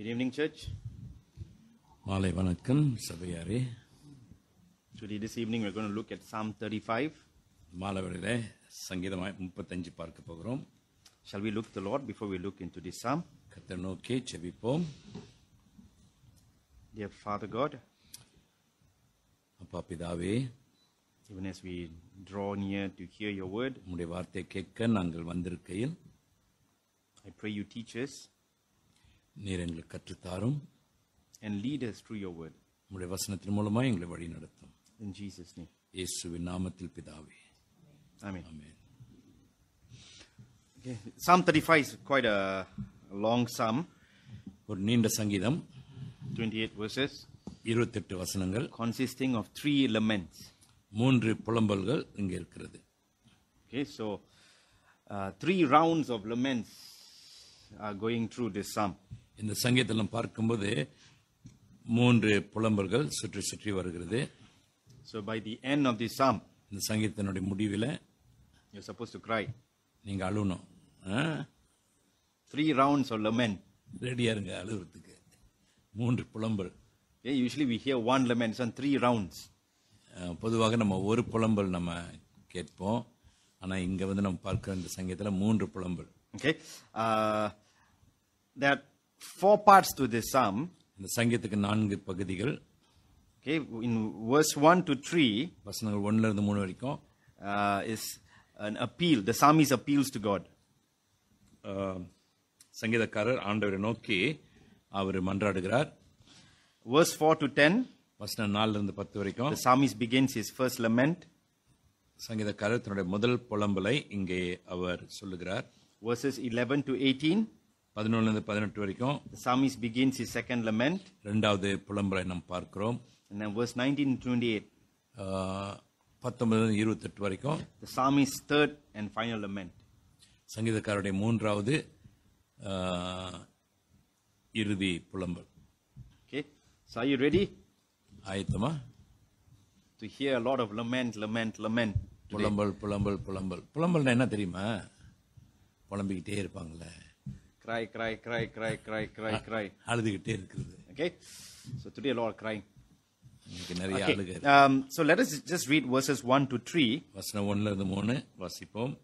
Good evening, church. Vale vanakkam சபையாரே Today this evening we're going to look at Psalm 35. மாலவரிலே சங்கீதம் 35 பார்க்க போகிறோம். Shall we look to the Lord before we look into this psalm? கர்த்தர் நோக்கி ஜெபிப்போம். Dear Father God, அப்பா பிதாவே even as we draw near to hear your word, உம்முடைய வார்த்தையை கேட்க நாங்கள் வந்திருக்கையில் I pray you teach us நீர் எங்களுக்கு கற்றுத்தாரும் and lead us through your word உங்களுடைய வசனத்தின் எங்களை வழி நடத்தும் in jesus name இயேசுவின் நாமத்தில் பிதாவே amen amen psalm 35 is quite a, long psalm ஒரு நீண்ட சங்கீதம் 28 verses 28 வசனங்கள் consisting of three laments மூன்று புலம்பல்கள் இங்கே இருக்கிறது so uh, three rounds of laments are going through this psalm இந்த சங்கீதம் பார்க்கும்போது மூன்று புலம்பர்கள் சுற்றி சுற்றி வருகிறது so by the end of the psalm இந்த சங்கீதத்தினுடைய முடிவில் யூ சப்போஸ் டு கிரை நீங்கள் அழுகணும் த்ரீ ரவுண்ட் சொல்ல லெமன் ரெடியாக இருங்க அழுகிறதுக்கு மூன்று புலம்பல் a usually we hear one laments and three rounds பொதுவாக நம்ம ஒரு புலம்பல் நம்ம கேட்போம் ஆனால் இங்கே வந்து நம்ம பார்க்குற இந்த சங்கீதத்தில் மூன்று புலம்பல் okay that uh, four parts to this psalm இந்த சங்கீதத்துக்கு நான்கு பகுதிகள் okay in verse 1 to 3 வசனங்கள் one இருந்து 3 வரைக்கும் uh, is an appeal the psalmist appeals to god uh, சங்கீதக்காரர் ஆண்டவரை நோக்கி அவர் மன்றாடுகிறார் verse 4 to 10 வசனம் 4ல இருந்து 10 வரைக்கும் the psalmist begins his first lament சங்கீதக்காரர் தன்னுடைய முதல் புலம்பலை இங்கே அவர் சொல்லுகிறார் verses 11 to 18 பதினொன்னுலேருந்து பதினெட்டு வரைக்கும் psalmist begins is second lament ரெண்டாவது புலம்புரை நாம் பார்க்கிறோம் verse 19 28 19 28 வரைக்கும் the psalmist third and final lament சங்கீதக்காரருடைய மூன்றாவது இறுதி புலம்பல் okay so you ready ready ஆயத்தமா to hear a lot of lament lament lament புலம்பல் புலம்பல் புலம்பல் புலம்பல்னா என்ன தெரியுமா புலம்பிக்கிட்டே இருப்பாங்களே cry, cry, cry, cry, cry, cry, cry. அழுதுகிட்டே இருக்கிறது okay so today lot crying நிறைய அழுகு so let us just read verses one to three வசனம் ஒன்னுல இருந்து மூணு வாசிப்போம்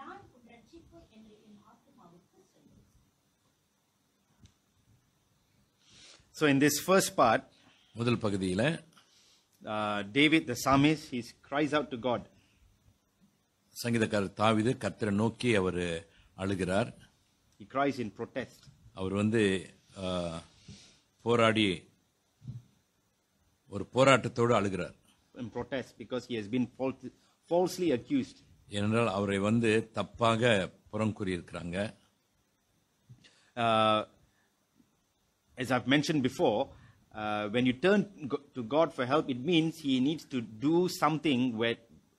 நான் உன் ரட்சிப்பு என்று என் ஆத்மாவுக்கு சொல்லும் So in this first part, முதல் பகுதியில் David the psalmist he's cries out to God சங்கீதக்காரர் தாவிது கர்த்தரை நோக்கி அவர் அழுகிறார் ஹி கிரைஸ் இன் ப்ரொட்டஸ்ட் அவர் வந்து uh, போராடி ஒரு போராட்டத்தோடு அழுகிறார் in protest because he has been falsely accused ஏனென்றால் அவரை வந்து தப்பாக புறம் கூறியிருக்கிறாங்க uh, as I've mentioned before, uh, when you turn to God for help, it means He needs to do something where,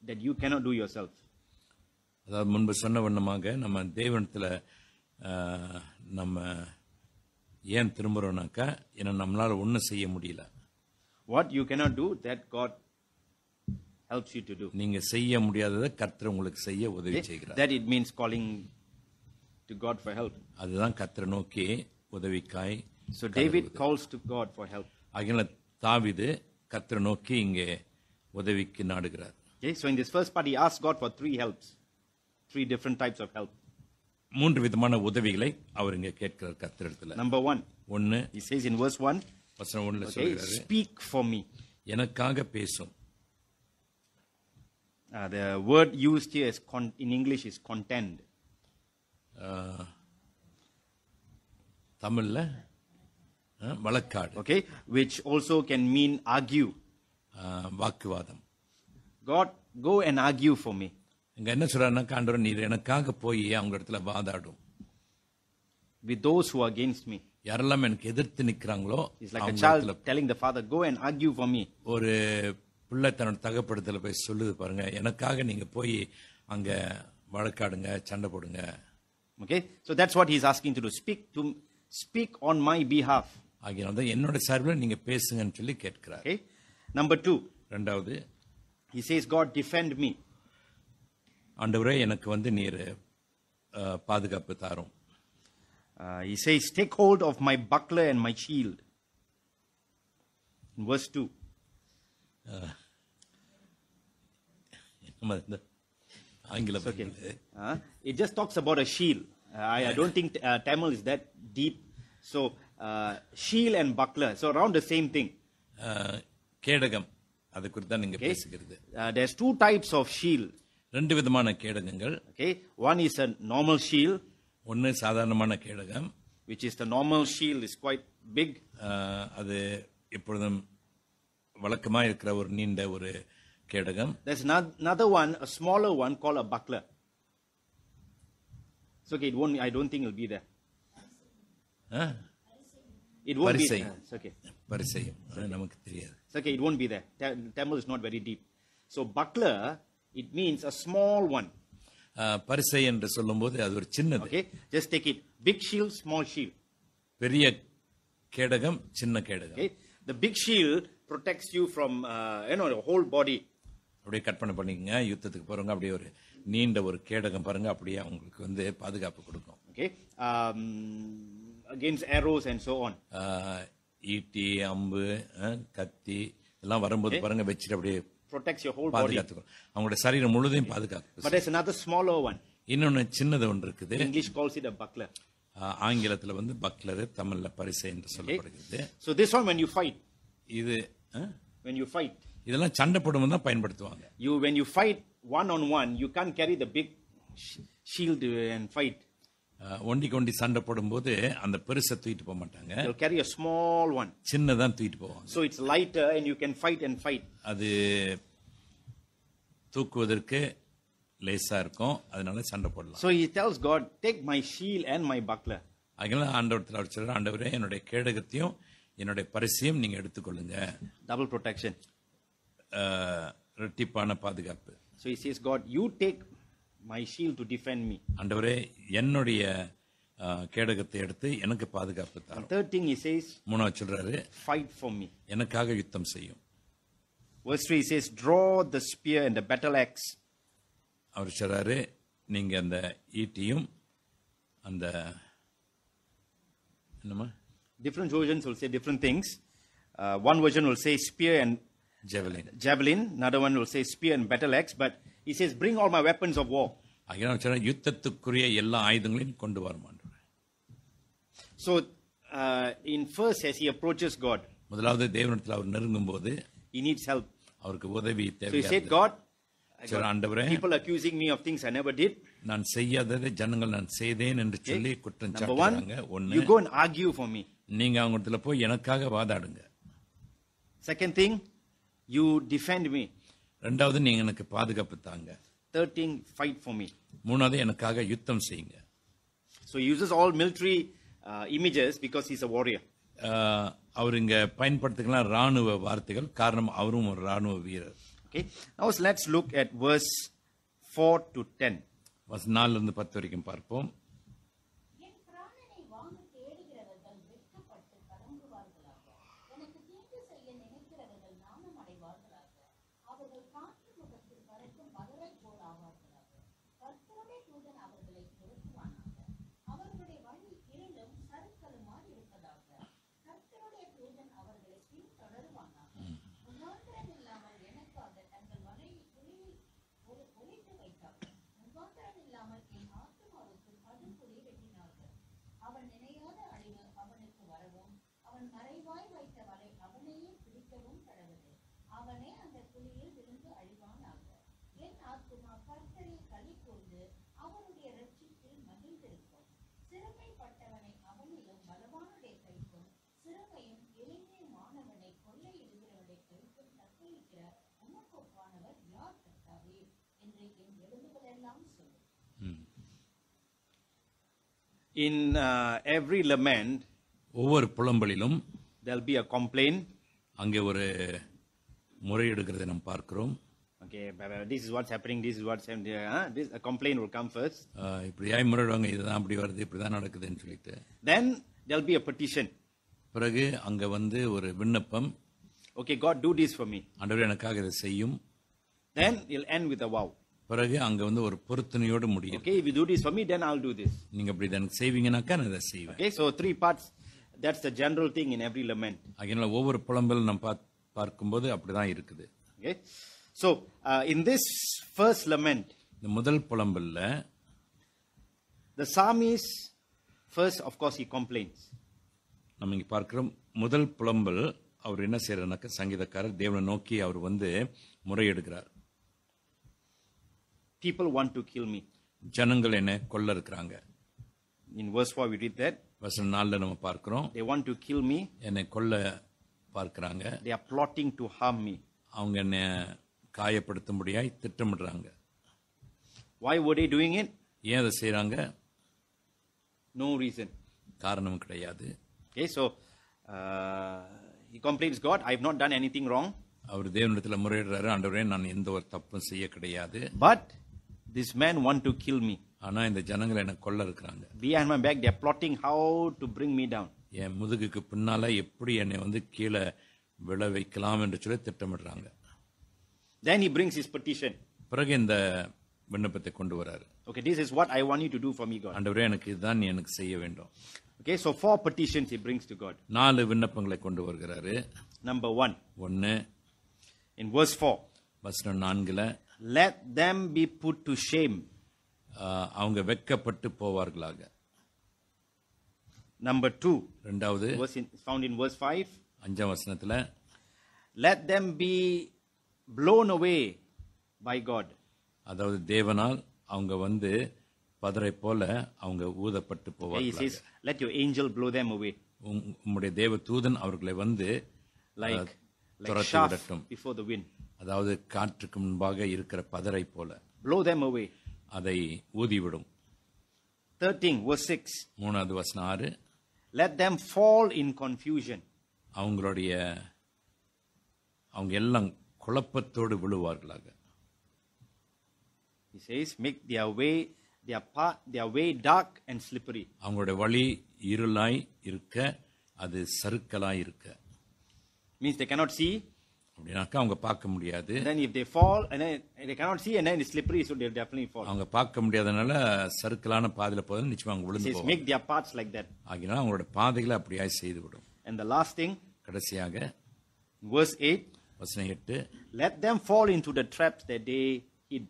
that you cannot do yourself. Uh, what you cannot do, that God helps you to do. நீங்க செய்ய முடியாததை கர்த்தர் உங்களுக்கு செய்ய உதவி செய்கிறார். That it means calling to God for help. அதுதான் கர்த்தர் நோக்கி உதவிக்காய் So David calls to God for help. ஆகையால தாவீது கர்த்தர் நோக்கி இங்கே உதவிக்கு நாடுகிறார். Okay, so in this first part he asks God for three helps. Three different types of help. மூன்று விதமான உதவிகளை அவர் இங்கே கேட்கிறார் கர்த்தரிடத்துல. Number 1. ஒன்னு he says in verse 1 வசனம் 1ல சொல்றாரு. Speak for me. எனக்காக பேசும். Uh, the word used here in English is contend. Uh, Tamil, uh, okay, which also can mean argue. Uh, God, go and argue for me. With those who are against me. யாரெல்லாம் எனக்கு எதிர்த்து நிக்கிறாங்களோ it's like a child telling the father go and argue for me ஒரு பிள்ளை தன்னோட தகப்படத்தில் போய் சொல்லுது பாருங்கள் எனக்காக நீங்கள் போய் அங்கே வழக்காடுங்க சண்டை போடுங்க okay so that's what is asking to speak to speak on my behalf ஆகிய வந்து என்னோட சார்பில் நீங்கள் பேசுங்கன்னு சொல்லி கேட்கிறார் நம்பர் டூ ரெண்டாவது he says God defend me ஆண்டவரே எனக்கு வந்து நீர் பாதுகாப்பு தாரும் he says take hold of my buckler and my shield verse two ஆங்கிலம் okay it just talks about a shield I I don't think Tamil is that deep so shield and buckler so round the same thing கேடகம் அது குறித்து தான் நீங்க பேசுகிறது there's two types of shield ரெண்டு விதமான கேடகங்கள் okay one is a normal shield ஒன்று சாதாரணமான கேடகம் which is the normal shield is quite big அது எப்பொழுதும் வழக்கமாக இருக்கிற ஒரு நீண்ட ஒரு கேடகம் There's ano- another one, a smaller one called a buckler. It's okay. It won't. I don't think it'll be there. Huh? It won't be. Varisai. There. It's okay. வரிசையும் அது நமக்கு தெரியாது It's okay. It won't be there. Temple is not very deep. So buckler, it means a small one. ஆ, பரிசை என்று சொல்லும்போது அது ஒரு சின்னது Okay. Just take it. Big shield, small shield. பெரிய கேடகம் சின்ன கேடகம் Okay. The big shield protects you from uh, you know the whole body அப்படியே பண்ண பண்ணிக்கங்க யுத்தத்துக்கு போகிறவங்க அப்படியே ஒரு நீண்ட ஒரு கேடகம் பாருங்க அப்படியே அவங்களுக்கு வந்து பாதுகாப்பு கொடுக்கும் okay against arrows and so on ஈட்டி அம்பு கத்தி இதெல்லாம் வரும்போது பாருங்க வச்சுட்டு அப்படியே protects your whole body அவங்களோட சரீரம் முழுதையும் பாதுகாப்பு but there's another smaller one இன்னொன்னு சின்னது ஒன்று இருக்குது english calls it a buckler ஆங்கிலத்தில் வந்து பக்லர் தமிழில் பரிசை என்று சொல்லப்படுகிறது so this one when you fight இது when you fight இதெல்லாம் சண்டை போடும்போது தான் பயன்படுத்துவாங்க you when you fight one on one you can carry the big shield and fight ஒண்டிக்கு ஒண்டி சண்டை போடும்போது அந்த பெருசை தூக்கிட்டு போக மாட்டாங்க you carry a small one சின்னதான் தூக்கிட்டு போவாங்க so it's lighter and you can fight and fight அது தூக்குவதற்கு லேசா இருக்கும் அதனால சண்டை போடலாம் so he tells God take my shield and my buckler அதனால ஆண்டவரத்தில் அவர் சொல்ற ஆண்டவரே என்னுடைய கேடகத்தையும் என்னுடைய பரிசையும் நீங்க எடுத்துக்கொள்ளுங்க டபுள் ப்ரொடெக்ஷன் இரட்டிப்பான பாதுகாப்பு So he says, God, you take my shield to defend me. ஆண்டவரே என்னுடைய கேடகத்தை எடுத்து எனக்கு பாதுகாப்பு தாரும் Third thing he says, மூணாவது சொல்றாரு fight for me. எனக்காக யுத்தம் செய்யும் Verse 3 he says, draw the spear and the battle axe. அவர் சொல்றாரு நீங்க அந்த ஈட்டியும் அந்த என்னமா Different versions will say different things. Uh, one version will say spear and Javelin. Javelin. Another one will say spear and battle axe. But he says, bring all my weapons of war. So uh, in first as he approaches God. he needs help. So he said God people accusing me of things I never did. நான் செய்யாததை ஜனங்கள் நான் செய்தேன் என்று சொல்லி குற்றம் சாட்டுறாங்க. ஒன்னு you go and argue for me. நீங்க அவங்க இடத்துல போய் எனக்காக வாதாடுங்க. Second thing you defend me ரெண்டாவது நீங்க எனக்கு பாதுகாப்பு தாங்க தேர்ட்டீன் ஃபைட் ஃபார் மீ மூணாவது எனக்காக யுத்தம் செய்யுங்க so uses all military images because is a warrior அவர் இங்க பயன்படுத்திக்கலாம் ராணுவ வார்த்தைகள் காரணம் அவரும் ஒரு ராணுவ வீரர் okay now let's look at verse 4 to 10 verse 4 இருந்து 10 வரைக்கும் பார்ப்போம் in uh, every lament ஒவ்வொரு புலம்பலிலும் there'll be a complaint அங்கே ஒரு முறையெடுக்கிறதை நாம் பார்க்கிறோம் okay this is what's happening this is what's happening huh? this a complaint will come first இப்படியாய் முறையிடுவாங்க இதுதான் அப்படி வருது இப்படிதான் நடக்குதுன்னு சொல்லிட்டு then there'll be a petition பிறகு அங்க வந்து ஒரு விண்ணப்பம் okay god do this for me ஆண்டவரே எனக்காக இதை செய்யும் then you'll end with a wow பிறகு அங்க வந்து ஒரு பொருத்தனையோடு முடியும் okay if you do this for me, then I'll do this. நீங்க அப்படி எனக்கு செய்வீங்கன்னாக்கா நான் அதை செய்வேன் Okay, so three parts that's the general thing இன் every லெமன் அதனால ஒவ்வொரு புலம்பல் நம்ம பாத்- பார்க்கும்போது அப்படிதான் இருக்குது Okay, so in uh, this this lament இந்த முதல் புலம்பல்ல the psalmist first of course, he complains. நம்ம இங்க பார்க்கிறோம் முதல் புலம்பல் அவர் என்ன செய்யறாருனாக்கா சங்கீதக்காரர் தேவனை நோக்கி அவர் வந்து முறையிடுகிறார் people want to kill me ஜனங்கள் என்ன கொல்ல இருக்கிறாங்க in verse 4 we read that வசனம் 4ல நம்ம பார்க்கிறோம் they want to kill me என்னை கொல்ல பார்க்கறாங்க they are plotting to harm me அவங்க என்ன காயப்படுத்தும்படியாய் திட்டமிடுறாங்க why were they doing it ஏன் அதை செய்றாங்க no reason காரணம் கிடையாது okay so uh, he complains god i have not done anything wrong அவர் தேவனிடத்தில் முறையிடுறாரு ஆண்டவரே நான் எந்த ஒரு தப்பும் செய்ய கிடையாது but This man want to kill me. ஆனா இந்த ஜனங்கள் என்ன கொல்ல இருக்கிறாங்க behind my back they are plotting how to bring me down என் முதுகுக்கு பின்னால எப்படி என்னை வந்து கீழே விழ வைக்கலாம் என்று சொல்லி திட்டமிடுறாங்க then he brings his petition பிறகு இந்த விண்ணப்பத்தை கொண்டு வராரு okay this is what i want you to do for me god ஆண்டவரே எனக்கு இதுதான் நீ எனக்கு செய்ய வேண்டும் okay so four petitions he brings to god நாலு விண்ணப்பங்களை கொண்டு வருகிறாரு number 1 in verse 4 வசனம் 4ல let them be put to shame அவங்க வெட்கப்பட்டு போவார்களாக நம்பர் டூ ரெண்டாவது ஃபவுண்ட் இன் வேர்ஸ் ஃபைவ் அஞ்சாம் வசனத்தில் let them be blown away by God அதாவது தேவனால் அவங்க வந்து பதரை போல அவங்க ஊதப்பட்டு போவாங்க let you angel blow them away உம்முடைய தேவ தூதன் அவர்களை வந்து லைக் துரத்தி விடட்டும் பிஃபோர் த வின் அதாவது காற்றுக்கு முன்பாக இருக்கிற பதரை போல அதை ஊதிவிடும் மூணாவது வசனம் ஆறு let them fall in confusion அவங்களுடைய அவங்க எல்லாம் குழப்பத்தோடு விழுவார்களாக மேக் தியர் வே அவங்களோட வழி இருளாய் இருக்க அது சருக்கலாய் இருக்க மீன்ஸ் தே கேனாட் சி அப்படின்னாக்கா அவங்க பார்க்க முடியாது அவங்க பார்க்க முடியாதனால சருக்கலான பாதையில போதும் நிச்சயமா அவங்க விழுந்து make the parts like that ஆகினால அவங்களோட பாதைகளை அப்படியே செய்து விடும் அண்ட் லாஸ்ட் திங் கடைசியாக வேர்ஸ் எயிட் வசனம் எட்டு let them fall in the traps the day hit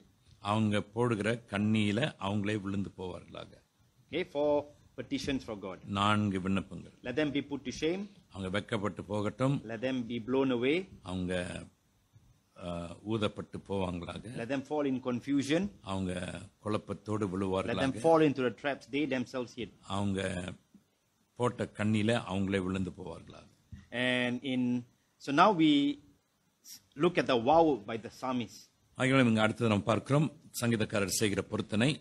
அவங்க போடுகிற கண்ணியில அவங்களே விழுந்து போவார்களாக okay four petitions for God நான்கு விண்ணப்பங்கள் let them be put to shame அவங்க வெக்கப்பட்டு போகட்டும் let them be blown away அவங்க ஊதப்பட்டு போவாங்களாக let them fall in confusion அவங்க குழப்பத்தோடு விழுவார்களாக let them fall into the traps they themselves hid அவங்க போட்ட கண்ணில அவங்களே விழுந்து போவார்களாக and in so now we look at the wow by the psalmist ஆகியோம் இங்க அடுத்து நாம் பார்க்கிறோம் சங்கீதக்காரர் செய்கிற பொருத்தனை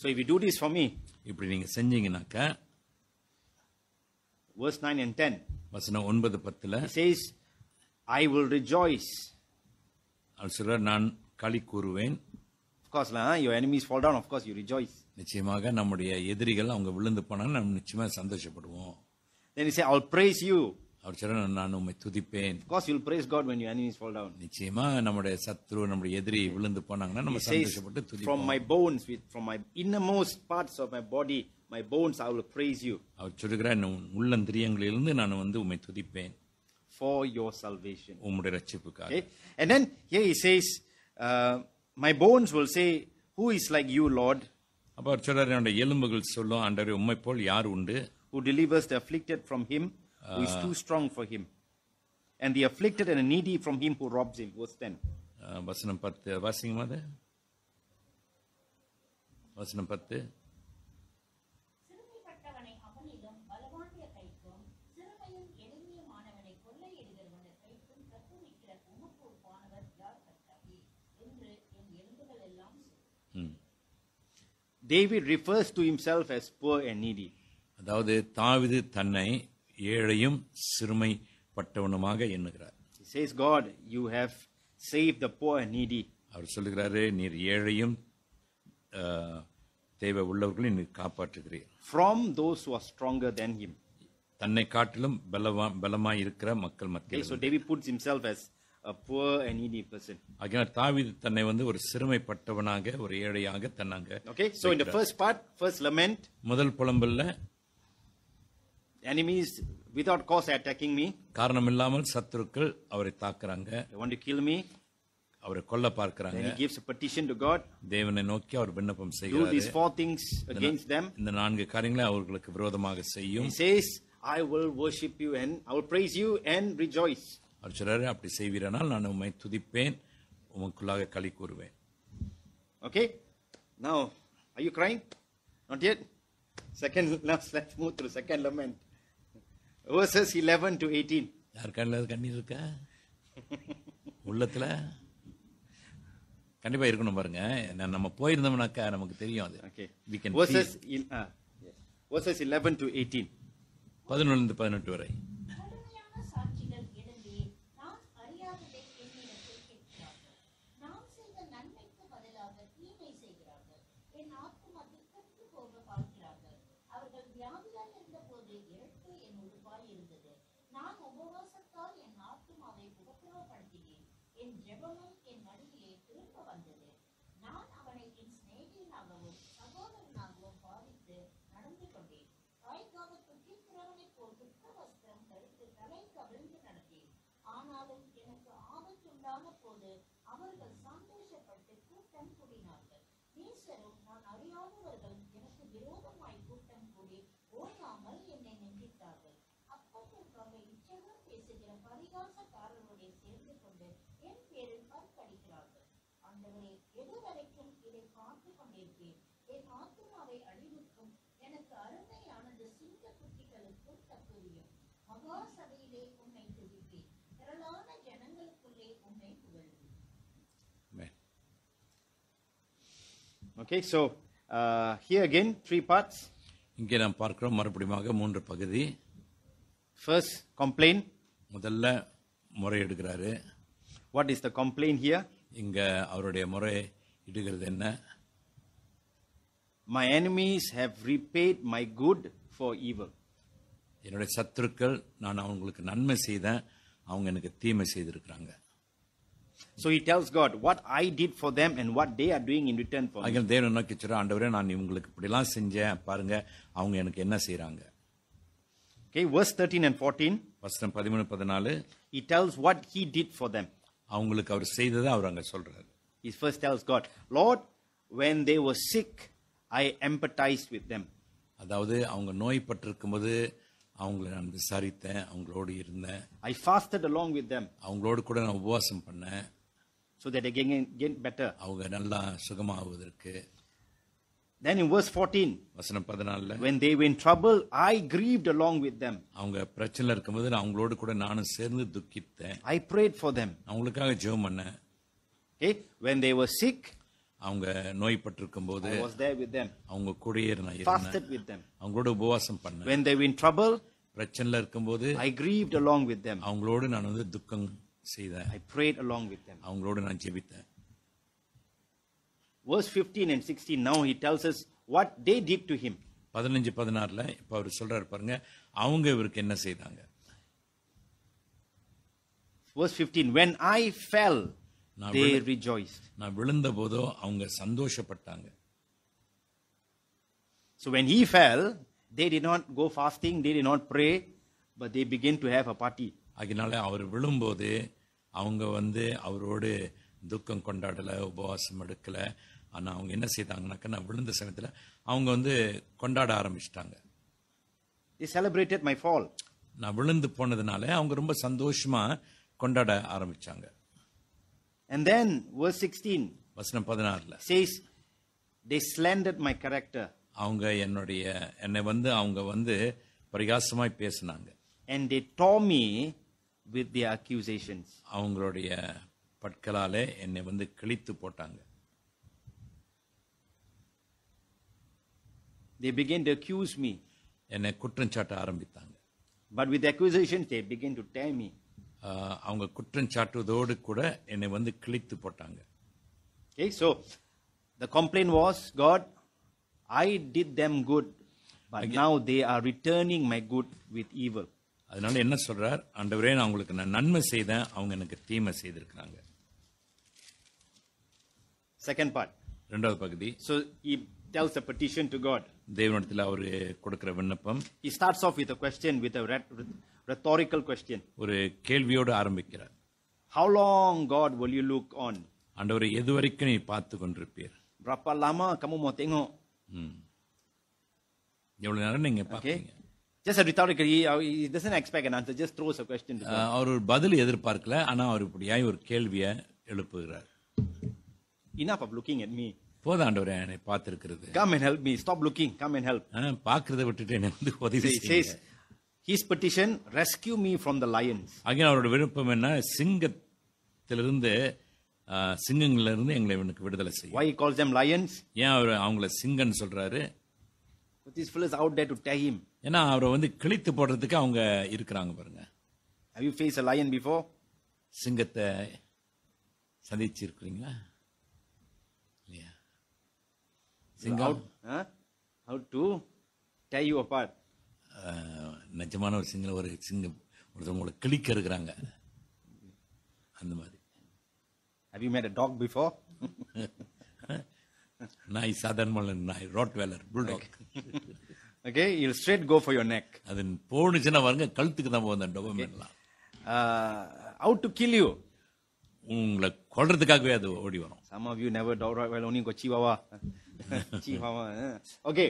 so if you do this for me இப்படி நீங்க செஞ்சீங்கன்னாக்க verse 9 and 10 வசனம் ஒன்பது பத்தில் சேஸ் ஐ வில் ரிஜாய்ஸ் அவர் சொல்றார் நான் களி கூறுவேன் அஃப்கோர்ஸ்லாம் your enemies fall down of course you rejoice நிச்சயமாக நம்முடைய எதிரிகள் அவங்க விழுந்து போனால் நம்ம நிச்சயமாக சந்தோஷப்படுவோம் then is I will praise you அவர் சொல்றார் நான் உண்மை துதிப்பேன் of course you praise God when your enemies fall down நிச்சயமாக நம்முடைய சத்ரு நம்முடைய எதிரி விழுந்து போனாங்கன்னா நம்ம சந்தோஷப்பட்டு துதிப்போம் from my bones with from my innermost parts of my body my bones I will praise you அவர் சொல்கிறார் உள்ளந்திரியங்களிலிருந்து நான் வந்து உம்மை துதிப்பேன் for your salvation. உம்முடைய ரட்சிப்புக்காக. Okay? And then here he says, uh, my bones will say, who is like you, Lord? அப்ப அவர் சொல்றாரு என்னுடைய எலும்புகள் சொல்லும் ஆண்டவரே உம்மை போல் யார் உண்டு? Who delivers the afflicted from him who is too strong for him. And the afflicted and the needy from him who robs him. Verse 10. வசனம் 10 வாசிங்க மாதே வசனம் 10 David refers to himself as poor and needy. அதாவது தாவிது தன்னை ஏழையும் சிறுமை பட்டவனுமாக எண்ணுகிறார் He says God you have saved the poor and needy. அவர் சொல்கிறாரு நீர் ஏழையும் தேவை உள்ளவர்களையும் நீர் காப்பாற்றுகிறீர் From those who are stronger than him. தன்னை காட்டிலும் பலமா பலமாய் இருக்கிற மக்கள் மத்தியில் So David puts himself as a poor and needy person. ஆக தாவீது தன்னை வந்து ஒரு சிறுமைப்பட்டவனாக ஒரு ஏழையாக தன்னாங்க Okay, so in the first part, first lament, முதல் புலம்பல்ல enemies without cause attacking me. காரணமில்லாமல் சத்துருக்கள் அவரை தாக்குறாங்க They want to kill me. அவரை கொல்ல பார்க்கறாங்க he gives a petition to God. தேவனை நோக்கி அவர் விண்ணப்பம் Do these four things against them. இந்த நான்கு காரியங்களை அவர்களுக்கு விரோதமாக He says, I will worship you and I will praise you and rejoice. அர்ச்சரரே அப்படி செய்வீரானால் நான் உண்மை துதிப்பேன் உமக்குள்ளாக களி கூறுவேன் ஓகே நான் I you crime not yet second left left move through second lament verses eleven to eighteen யார் கண்ணில் கண்ணீர் இருக்கா உள்ளத்தில் கண்டிப்பாக இருக்கணும் பாருங்க நம்ம போயிருந்தோம்னாக்கா நமக்கு தெரியும் அது okay we can verses verses 11 to 18 பதினொன்றுலேருந்து பதினெட்டு வரை okay so here again, three parts இங்கே நாம் பார்க்கிறோம் மறுபடியும் மூன்று பகுதி ஃபர்ஸ்ட் கம்ப்ளைண்ட் முதல்ல முறை எடுக்கிறாரு what is the complaint here இங்கே அவருடைய முறை இடுகிறது என்ன my enemies have repaid my good for evil என்னுடைய சத்துருக்கள் நான் அவங்களுக்கு நன்மை செய்தேன் அவங்க எனக்கு தீமை செய்திருக்கிறாங்க So he tells God what I did for them and what they are doing in return for me. தேவன் என்ன கேட்கிறார் ஆண்டவரே நான் இவங்களுக்கு இப்படிலாம் செஞ்சேன் பாருங்க அவங்க எனக்கு என்ன செய்றாங்க Okay, verse 13 and 14. வசனம் 13 14 He tells what he did for them. அவங்களுக்கு அவர் செய்ததை அவர் அங்க சொல்றாரு. He first tells God, Lord, when they were sick, I empathized with them. அதாவது அவங்க நோய்பட்டிருக்கும்போது அவங்கள நான் விசாரித்தேன் அவங்களோடு இருந்தேன் I fasted along with them அவங்களோட கூட நான் உபவாசம் பண்ணேன் so that again get better அவங்க நல்லா சுகமாவதற்கு then in verse 14 வசனம் 14ல when they were in trouble i grieved along with them அவங்க பிரச்சனையில இருக்கும்போது நான் அவங்களோட கூட நானும் சேர்ந்து துக்கித்தேன் ஐ prayed for them அவங்களுக்காக ஜெபம் பண்ணேன் okay when they were sick அவங்க நோய்பட்டிருக்கும் போது அவங்க கூடயே இருந்தேன் அவங்களோட உபவாசம் பண்ணேன் when they were in trouble பிரச்சனல இருக்கும்போது I grieved along with them அவங்களோடு நான் வந்து துக்கம் செய்தேன் I prayed along with them அவங்களோடு நான் ஜெபித்தேன் verse 15 and 16 now he tells us what they did to him 15 16ல இப்ப அவர் சொல்றாரு பாருங்க அவங்க இவருக்கு என்ன செய்தாங்க verse 15 when i fell they rejoiced நான் விழுந்த போதோ அவங்க சந்தோஷப்பட்டாங்க so when he fell They did not go fasting, they did not pray, but they began to have a party. அதனால அவர் விழும்போது அவங்க வந்து அவரோடு துக்கம் கொண்டாடலை உபவாசம் எடுக்கலை ஆனால் அவங்க என்ன செய்தாங்கனாக்கா நான் விழுந்த சமயத்தில் அவங்க வந்து கொண்டாட ஆரம்பிச்சிட்டாங்க They celebrated my fall. நான் விழுந்து போனதுனால அவங்க ரொம்ப சந்தோஷமா கொண்டாட ஆரம்பிச்சாங்க And then verse 16 வசனம் 16ல says they slandered my character. அவங்க என்னுடைய என்னை வந்து அவங்க வந்து பரிகாசமாய் பேசினாங்க and they tore me with their accusations அவங்களுடைய பற்களாலே என்னை வந்து கிழித்து போட்டாங்க they began to accuse me என்னை குற்றம் சாட்ட ஆரம்பித்தாங்க but with the accusations they began to tear me அவங்க குற்றம் சாட்டுவதோடு கூட என்னை வந்து கிழித்து போட்டாங்க okay so the complaint was god I did them good, but okay. now they are returning my good with evil. அதனால என்ன சொல்றார் ஆண்டவரே நான் உங்களுக்கு நான் நன்மை செய்தேன் அவங்க எனக்கு தீமை செய்திருக்கிறாங்க செகண்ட் பார்ட் இரண்டாவது பகுதி so he tells a petition to god தேவனிடத்தில் அவர் கொடுக்கிற விண்ணப்பம் he starts off with a question with a rhetorical question ஒரு கேள்வியோடு ஆரம்பிக்கிறார் how long god will you look on ஆண்டவரே எதுவரைக்கும் நீ பார்த்து கொண்டிருப்பீர் berapa lama kamu mau tengok Hmm. எவ்வளவு நேரம் நீங்க பாக்கீங்க just rhetorically it doesn't expect நான் ஜஸ்ட் த்ரோஸ் அ கொஸ்டின் அவர் ஒரு பதில் எதிர்பார்க்கல ஆனா அவர் இப்படியாய் ஒரு கேள்வியை எழுப்புகிறார் enough of looking at me போதும் ஆண்டவரே என்னை பார்த்திருக்கிறது come and help me stop looking come and help பாக்குறத விட்டுட்டு என்ன வந்து உதவி says his petition rescue me from the lions again அவரோட விருப்பம் என்ன சிங்கத்திலிருந்து சிங்கங்கள்ல இருந்து எங்களை இவனுக்கு விடுதலை செய்யும் வை கால் calls லயன்ஸ் ஏன் அவர் அவங்கள சிங்கன்னு சொல்றாரு these is out there to tag him ஏன்னா அவரை வந்து கிழித்து போடுறதுக்கு அவங்க இருக்கிறாங்க பாருங்க have you face a lion before சிங்கத்தை சந்திச்சு இல்லையா சிங்கம் how to tear you apart நிஜமான ஒரு சிங்கம் ஒரு சிங்கம் ஒருத்தவங்களை கிழிக்க இருக்கிறாங்க அந்த மாதிரி Have you met a dog before? nice southern Mullen, nice Rottweiler, bulldog. Okay. okay, you'll straight go for your neck. அது போனுச்சுன்னா வரங்க கழுத்துக்கு தான் போகும் அந்த டொபமைன்லாம் அவுட் டு கில் யூ உங்களை கொல்றதுக்காகவே அது ஓடி வரும் some of you never doubt well only go chihuahua chihuahua okay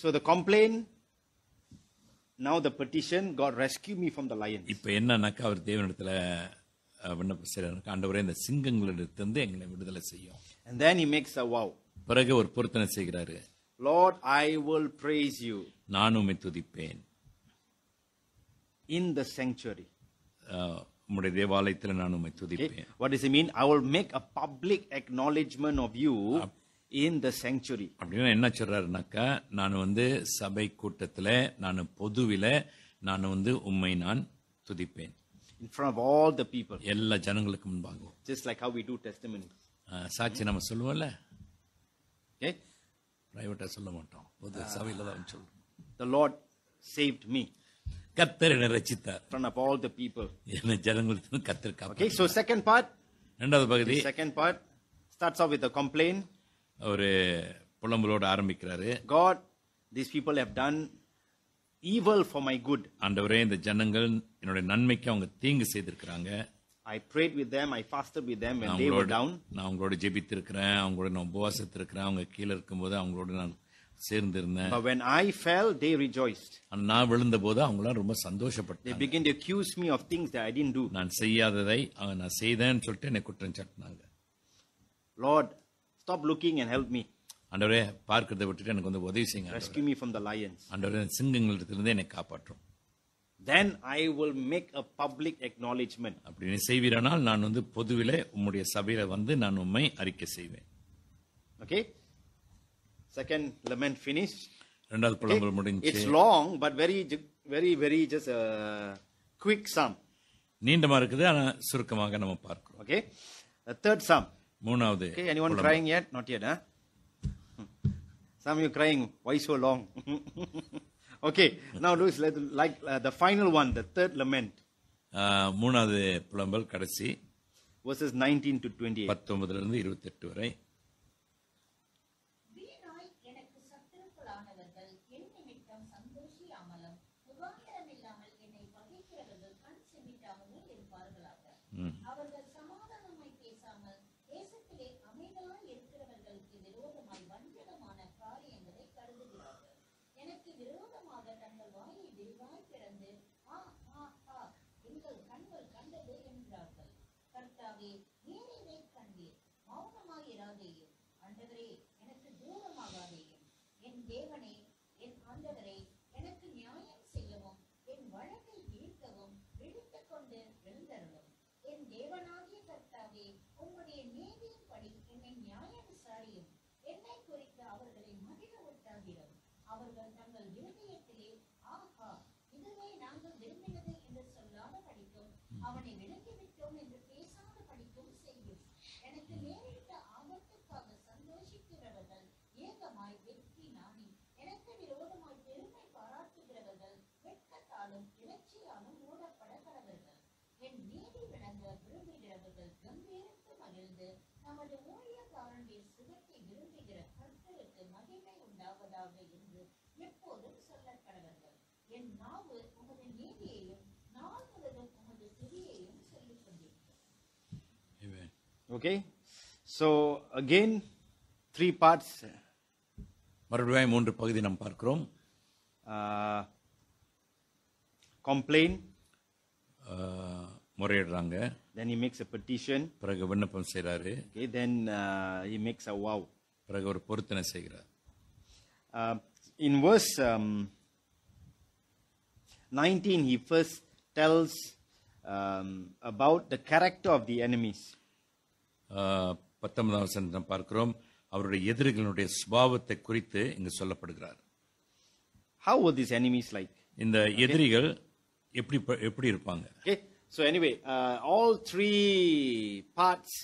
so the complaint now the petition God rescue me from the lion இப்போ என்னன்னாக்கா அவர் தேவனிடத்தில் செய்கிறார் ஆண்டவரே இந்த சிங்கங்களிடத்திலிருந்து எங்களை விடுதலை செய்யும் and then he makes a vow பிறகு ஒரு பொருத்தனை செய்கிறாரு lord i will praise you நான் உம்மை துதிப்பேன் in the sanctuary உம்முடைய தேவாலயத்தில் நான் உம்மை துதிப்பேன் what does it mean i will make a public acknowledgement of you in the sanctuary. அப்படின்னு என்ன சொல்றாருனாக்கா நான் வந்து சபை கூட்டத்தில் நான் பொதுவில் நான் வந்து உம்மை நான் துதிப்பேன் in front of all the people எல்லா ஜனங்களுக்கு முன்பாக just like how we do testimony சாட்சி நம்ம சொல்லுவோம்ல okay பிரைவேட்டா சொல்ல மாட்டோம் பொது சபையில தான் சொல்றோம் the lord saved me கர்த்தர் என்னை ரட்சித்தார் front of all the people என்ன ஜனங்களுக்கு கர்த்தர் காப்பாற்றினார் okay so second part இரண்டாவது பகுதி second part starts off with complaint ஒரு புலம்பலோடு ஆரம்பிக்கிறாரு God these people have done evil for my good ஆண்டவரே இந்த ஜனங்கள் என்னுடைய நன்மைக்கு அவங்க தீங்கு செய்திருக்கிறாங்க I prayed with them, I fasted with them when they were down. நான் அவங்களோட ஜெபித்திருக்கிறேன் அவங்களோட நான் உபவாசத்திருக்கிறேன் அவங்க கீழே இருக்கும்போது அவங்களோட நான் சேர்ந்திருந்தேன் but when i fell they rejoiced நான் விழுந்த விழுந்தபோது அவங்களாம் ரொம்ப சந்தோஷப்பட்டாங்க they began to accuse me of things that i didn't do நான் செய்யாததை நான் செய்தேன்னு சொல்லிட்டு என்னை குற்றம் சாட்டினாங்க lord stop looking and help me ஆண்டவரே பார்க்கிறத விட்டுட்டு எனக்கு வந்து உதவி செய்யுங்க Rescue me from the lions. ஆண்டவரே சிங்கங்களிடத்திலிருந்து என்னை காப்பாற்றும் Then I will make a public acknowledgement. அப்படின்னு செய்வீரானால் நான் வந்து பொதுவிலே உம்முடைய சபையில வந்து நான் உம்மை அறிக்கை செய்வேன் Okay? Second lament finished. ரெண்டாவது Okay? புலம்பல் முடிஞ்சு It's long, but very, ju- very, very just a quick sum. நீண்டமா இருக்குது ஆனா சுருக்கமாக நம்ம பார்க்கிறோம் Okay? The third sum. மூணாவது Okay, anyone புலம்பல். crying yet? Not yet, huh? Some of you crying, why so long? okay, now Louis, like uh, the final one, the third lament. the plumbal karasi. verses 19 to 28 19 ல இருந்து 28 right. அவனை விலகிவிட்டோம் என்று பேசாத படிக்கும் செய்யும் எனக்கு நேரிட்ட ஆபத்துக்காக சந்தோஷிக்கிறவர்கள் ஏகமாய் வெற்றி நாணி எனக்கு விரோதமாய் பெருமை பாராட்டுகிறவர்கள் வெட்கத்தாலும் இலட்சியாலும் மூடப்பட கடவர்கள் என் நீதி விளங்க விரும்புகிறவர்கள் கம்பீரத்து மகிழ்ந்து நமது ஊழியக்காரனுடைய சுகத்தை விரும்புகிற கர்த்தருக்கு மகிமை உண்டாவதாக என்று எப்போதும் சொல்லப்படுவர்கள் என் நாவு Okay? So again, three parts. மறுபடியும் மூன்று பகுதி நாம் பார்க்கிறோம் கம்ப்ளைண்ட் uh, uh, முறையிடுறாங்க then he makes a petition பிறகு விண்ணப்பம் செய்றாரு okay then uh, he makes a vow பிறகு ஒரு பொருத்தனை செய்கிறார் uh, in verse um, 19 he first tells um, about the character of the enemies பத்தொன்பதாம் வசனம் பார்க்கிறோம் அவருடைய எதிரிகளுடைய சுபாவத்தை குறித்து இங்கு சொல்லப்படுகிறார் how were this enemies like இந்த எதிரிகள் எப்படி எப்படி இருப்பாங்க okay so anyway all three parts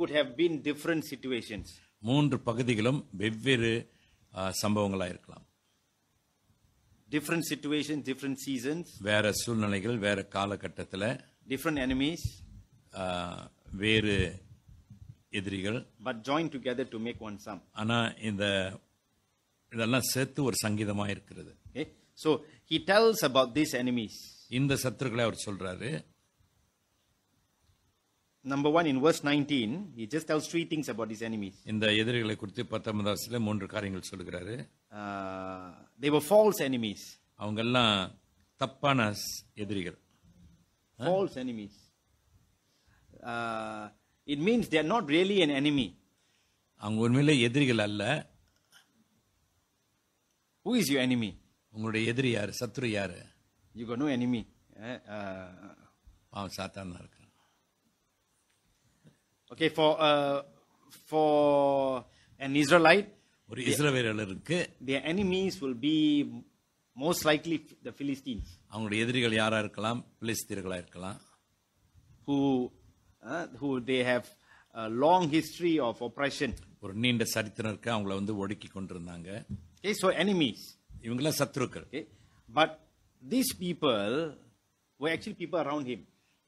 could could have different different மூன்று பகுதிகளும் வெவ்வேறு சம்பவங்களாக இருக்கலாம் டிஃப்ரெண்ட் சிச்சுவேஷன் டிஃப்ரெண்ட் சீசன்ஸ் வேற சூழ்நிலைகள் வேற காலகட்டத்தில் டிஃப்ரெண்ட் எனிமீஸ் வேறு எதிரிகள் but join together to make one psalm ஆனா இந்த இதெல்லாம் சேர்த்து ஒரு சங்கீதமா இருக்கிறது so he tells about these enemies இந்த சத்துருக்களை அவர் சொல்றாரு number one in verse nineteen he just have three things about his enemies இந்த எதிரிகளை குறித்து பத்தொன்பது வருஷத்துல மூன்று காரியங்கள் சொல்லுகிறாரு தே வர் ஃபால்ஸ் எனிமீஸ் அவங்க எல்லாம் தப்பான எதிரிகள் false enemies it means they are not really an enemy. Who is your enemy? உங்களுடைய எதிரி You got no enemy. Eh, uh, okay, for uh, for an Israelite, ஒரு their enemies will be most likely the Philistines அவங்களுடைய எதிரிகள் யாரா இருக்கலாம் பிலிஸ்தீர்களா இருக்கலாம் who uh, who they have a long history of oppression. ஒரு நீண்ட சரித்திரம் இருக்கு அவங்கள வந்து ஒடுக்கி கொண்டிருந்தாங்க Okay, so enemies. இவங்களாம் சத்துருக்கள் Okay, but these people were actually people around him.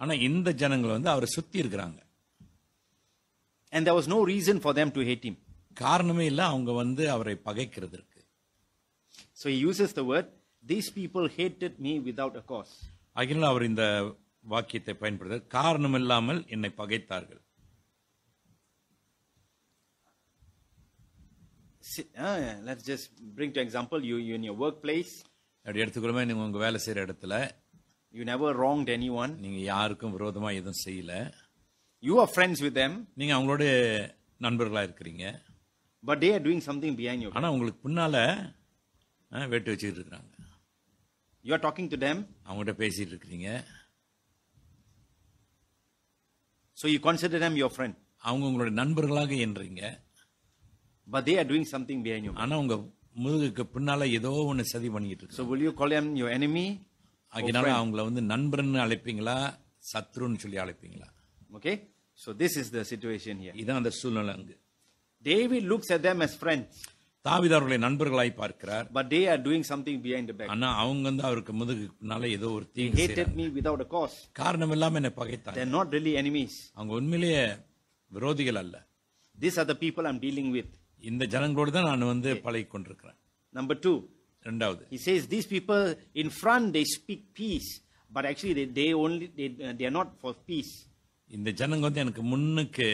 ஆனா இந்த ஜனங்கள் வந்து அவரை சுத்தி இருக்கிறாங்க And there was no reason for them to hate him. காரணமே இல்ல அவங்க வந்து அவரை பகைக்கிறதுக்கு So he uses the word, these people hated me without a cause. ஆகினால அவர் இந்த வாக்கியத்தை பயன்படுத்த காரணம் இல்லாமல் என்னை பகைத்தார்கள் let's just bring to example you you in your work place அப்படி எடுத்துக்கொள்ளுமே நீங்கள் உங்கள் வேலை செய்கிற இடத்துல you never wrong anyone நீங்கள் யாருக்கும் விரோதமாக எதுவும் செய்யல you are friends with them நீங்கள் அவங்களோட நண்பர்களாக இருக்கிறீங்க but they are doing something behind you ஆனால் உங்களுக்கு பின்னால் வெட்டு வச்சுக்கிட்டு இருக்கிறாங்க you are talking to them அவங்கள்ட்ட பேசிகிட்டு இருக்கிறீங்க so you consider him your friend அவங்க உங்களுடைய நண்பர்களாக என்றீங்க but they are doing something behind you ஆனால் உங்க முதுகுக்கு பின்னால ஏதோ ஒன்று சதி பண்ணிக்கிட்டு இருக்கு so will you call him your enemy அதனால அவங்கள வந்து நண்பர்னு அழைப்பீங்களா சத்ருன்னு சொல்லி அழைப்பீங்களா okay so this is the situation here இதான் அந்த சூழ்நிலை அங்க David looks at them as friends தாவித அவர்களை நண்பர்களாய் பார்க்கிறார் but they are doing something behind the back ஆனா அவங்க வந்து அவருக்கு முதுகுனால ஏதோ ஒரு தீங்கு hated me without a cause காரணம் இல்லாம என்ன பகைத்தாங்க they are not really enemies அவங்க உண்மையிலேயே விரோதிகள் அல்ல this are the people I am dealing with இந்த ஜனங்களோடு தான் நான் வந்து பழகி கொண்டிருக்கிறேன் நம்பர் 2 ரெண்டாவது he says these people in front they speak peace but actually they only only they are not for peace இந்த ஜனங்க வந்து எனக்கு முன்னுக்கு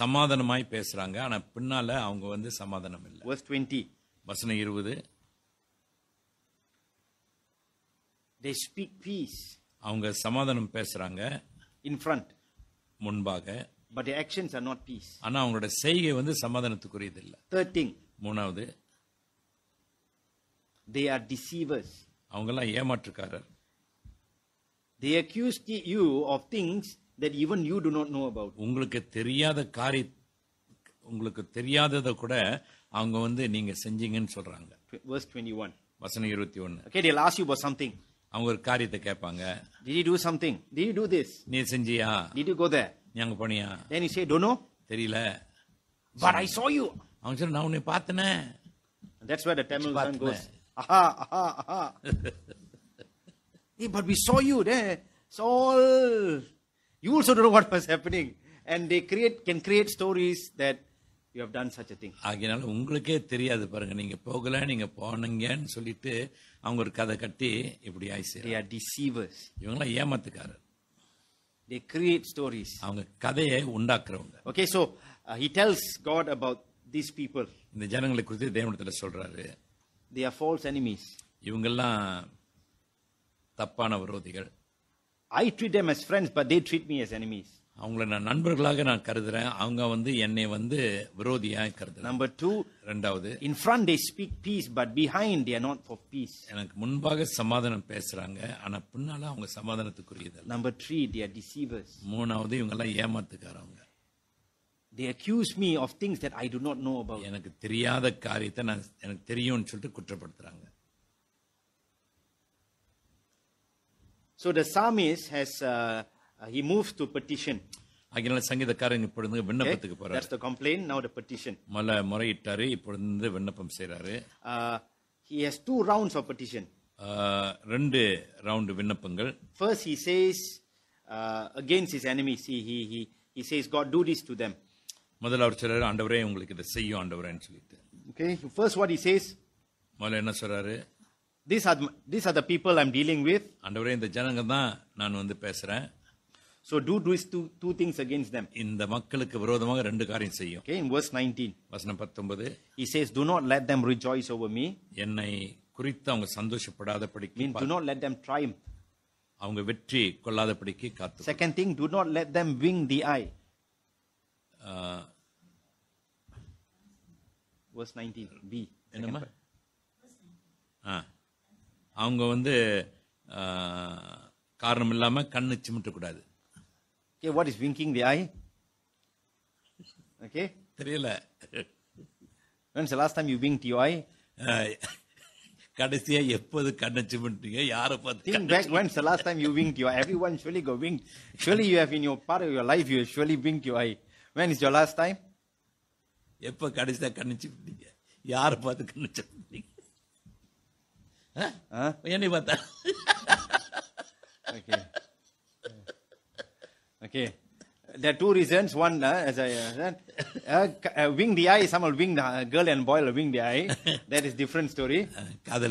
சமாதானமாய் பேசுறாங்க ஆனா பின்னால அவங்க வந்து சமாதானம் இல்லை verse டுவெண்ட்டி வசனம் இருபது தே ஸ்பீக் peace அவங்க சமாதானம் பேசுறாங்க இன் front முன்பாக but their actions are not ஆனா அவங்களோட செய்கை வந்து சமாதானத்துக்குரியது இல்ல 13 மூணாவது ஆர் டிசீவர்ஸ் அவங்க எல்லாம் ஏமாற்றுக்காரர் they accuse you of things that even you do not know about. உங்களுக்கு தெரியாத காரி உங்களுக்கு தெரியாதத கூட அவங்க வந்து நீங்க செஞ்சீங்கன்னு சொல்றாங்க. Verse 21. வசனம் 21. Okay, they'll ask you about something. அவங்க ஒரு காரியத்தை கேட்பாங்க. Did you do something? Did you do this? நீ செஞ்சியா? Did you go there? நீ அங்க போனியா? Then you say don't know. தெரியல. But I saw you. அவங்க சொல்ற நான் உன்னை பார்த்தனே. That's where the Tamil song goes. Aha, aha, aha. hey, but we saw you there. It's all You also don't know what was happening. And they create can create stories that you have done such thing ஆகினால உங்களுக்கே தெரியாது பாருங்க நீங்க போகல நீங்க போனீங்கன்னு சொல்லிட்டு அவங்க ஒரு கதை கட்டி இப்படி ஆயிடுச்சு தே ஆர் டிசீவர்ஸ் இவங்களாம் ஏமாத்துக்காரர் தே கிரியேட் ஸ்டோரிஸ் அவங்க கதையை உண்டாக்குறவங்க okay so he tells God about these people இந்த ஜனங்களை குறித்து தேவனத்தில் சொல்றாரு தே ஆர் ஃபால்ஸ் எனிமீஸ் இவங்கெல்லாம் தப்பான விரோதிகள் I treat them as friends but they treat me as enemies அவங்கள நான் நண்பர்களாக நான் கருதுறேன் அவங்க வந்து என்னை வந்து விரோதியாக கருது நம்பர் டூ ரெண்டாவது in front they speak peace but behind they not for peace எனக்கு முன்பாக சமாதானம் பேசுறாங்க ஆனா பின்னால அவங்க சமாதானத்துக்குரியது number three they are deceivers மூணாவது இவங்க எல்லாம் ஏமாத்துக்காரவங்க they accuse me of things that I do not know about எனக்கு தெரியாத காரியத்தை நான் எனக்கு தெரியும்னு சொல்லிட்டு குற்றப்படுத்துறாங்க So the psalmist has uh, he moved to petition. அதனால சங்கீதக்காரன் இப்பொழுது விண்ணப்பத்துக்கு போறாரு. That's the complaint now the petition. மல முறையிட்டாரு இப்பொழுது விண்ணப்பம் செய்றாரு. He has two rounds of petition. ரெண்டு ரவுண்ட் விண்ணப்பங்கள். First he says uh, against his enemies he he he he says god do this to them முதல்ல அவர் சொல்றாரு ஆண்டவரே உங்களுக்கு இதை செய்யும் ஆண்டவரேன்னு சொல்லிட்டு. Okay first what he says முதல்ல என்ன சொல்றாரு these are these are the people I'm dealing with ஆண்டவரே இந்த ஜனங்க தான் நான் வந்து பேசுகிறேன் so two two is two two things against them இந்த மக்களுக்கு விரோதமாக ரெண்டு காரியம் செய்யும் ஓகே இன் வேர்ஸ் நைன்டீன் வசனம் பத்தொன்பது he says do not let them rejoice over me என்னை குறித்து அவங்க சந்தோஷப்படாத படிக்க mean do not let them triumph அவங்க வெற்றி கொள்ளாத படிக்க காத்து second thing do not let them wink the eye verse nineteen B என்னம்மா ஆ அவங்க வந்து காரணம் இல்லாம கண்ணு சிமிட்டக்கூடாது okay what is winking the eye okay தெரியல when's last time you wink to eye கடைசியா எப்போது கண்ணை சிமிட்டுங்க யாரை பார்த்து think back when's last time you wink to eye everyone usually go wink usually you have in your part of your life you usually wink to eye when is your last time எப்போ கடைசியா கண்ணு சிமிட்டீங்க யாரை பார்த்து கண்ணு சிமிட்டீங்க मुझे नहीं पता okay. Okay. There are two reasons. One, uh, as I uh, said, uh, uh, wing the eye. Some will wing the uh, girl and boy will wing the eye. That is different story. Uh,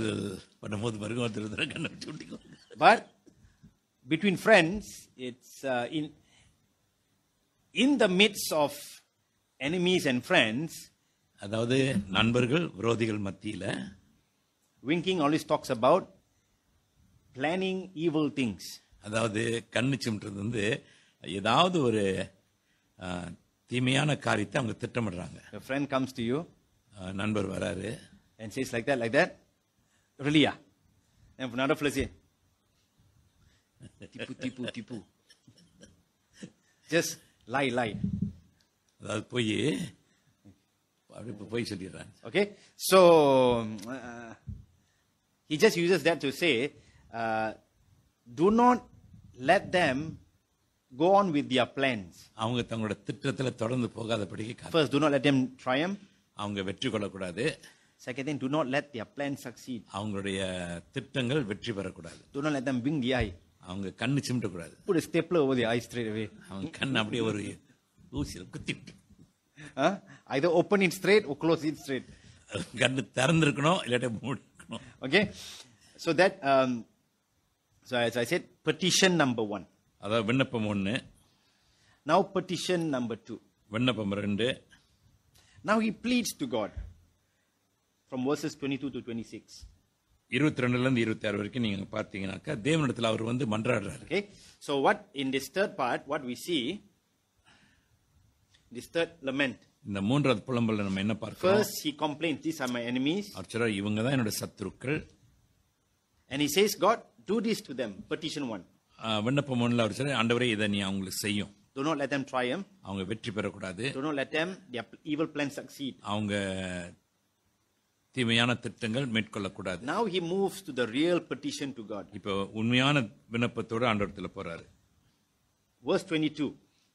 but between friends, it's uh, in in the midst of enemies and friends. அதாவது நண்பர்கள் விரோதிகள் மத்தியில் winking always talks about planning evil things அதாவது கண்ணு சிமிட்டுறது வந்து ஏதாவது ஒரு தீமையான காரியத்தை அவங்க திட்டமிடுறாங்க your friend comes to you நண்பர் வராரு and says like that like that really ah and another fellow say tipu tipu tipu just lie lie அதாவது போய் அப்படியே போய் சொல்லிடுறாங்க okay so He just uses that to say, uh, do not let them go on with their plans. First, do not let them triumph. Second thing, do not let their plan succeed. Do not let them wing the eye. அவங்க கண்ணு சிமிட்ட கூடாது புடி ஸ்டெப்ல stapler the the straight away அவங்க கண்ணு அப்படியே ஒரு ஊசியில் குத்திட்டு ஆ either open it straight or close it straight கண்ணு திறந்திருக்கணும் இல்லாட்டி மூடி okay? So that, um, so as I said, petition number 1 அதாவது விண்ணப்பம் 1 now பெட்டிஷன் நம்பர் 2 விண்ணப்பம் ரெண்டு now he pleads to god from verses twenty two to twenty six இருபத்தி இருபத்தி ஆறு வரைக்கும் நீங்கள் பார்த்தீங்கன்னாக்கா தேவனிடத்தில் அவர் வந்து மன்றாடுறாரு okay so what in this third part what we see this third lament இந்த மூன்றாவது புலம்பல்ல நம்ம என்ன பார்க்கிறோம் First he complained, these are my enemies. ஆக்சுவலா இவங்க தான் என்னோட சத்துருக்கள் And he says, God, do this to them. Petition 1. விண்ணப்பம் ஒண்ணுல அவர் சொல்ல ஆண்டவரே இதை நீ அவங்களுக்கு செய்யும் Do not let them try him அவங்க வெற்றி பெற கூடாது Do not let them, their evil plan succeed. அவங்க தீமையான திட்டங்கள் மேற்கொள்ள கூடாது Now he moves to the real petition to God. இப்போ உண்மையான விண்ணப்பத்தோட ஆண்டவரத்துல போறாரு Verse 22.